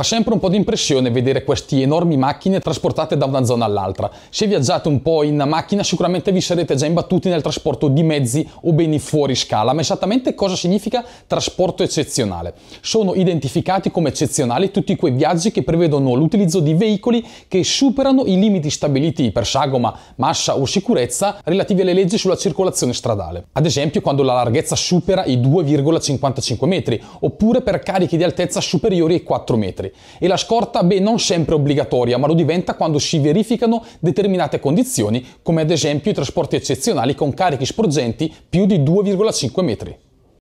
Fa sempre un po' di impressione vedere queste enormi macchine trasportate da una zona all'altra. Se viaggiate un po' in macchina sicuramente vi sarete già imbattuti nel trasporto di mezzi o beni fuori scala, ma esattamente cosa significa trasporto eccezionale? Sono identificati come eccezionali tutti quei viaggi che prevedono l'utilizzo di veicoli che superano i limiti stabiliti per sagoma, massa o sicurezza relativi alle leggi sulla circolazione stradale. Ad esempio quando la larghezza supera i 2,55 metri, oppure per carichi di altezza superiori ai 4 metri chilometri e la scorta, beh, non sempre obbligatoria, ma lo diventa quando si verificano determinate condizioni, come ad esempio i trasporti eccezionali con carichi sporgenti più di 2,5 metri.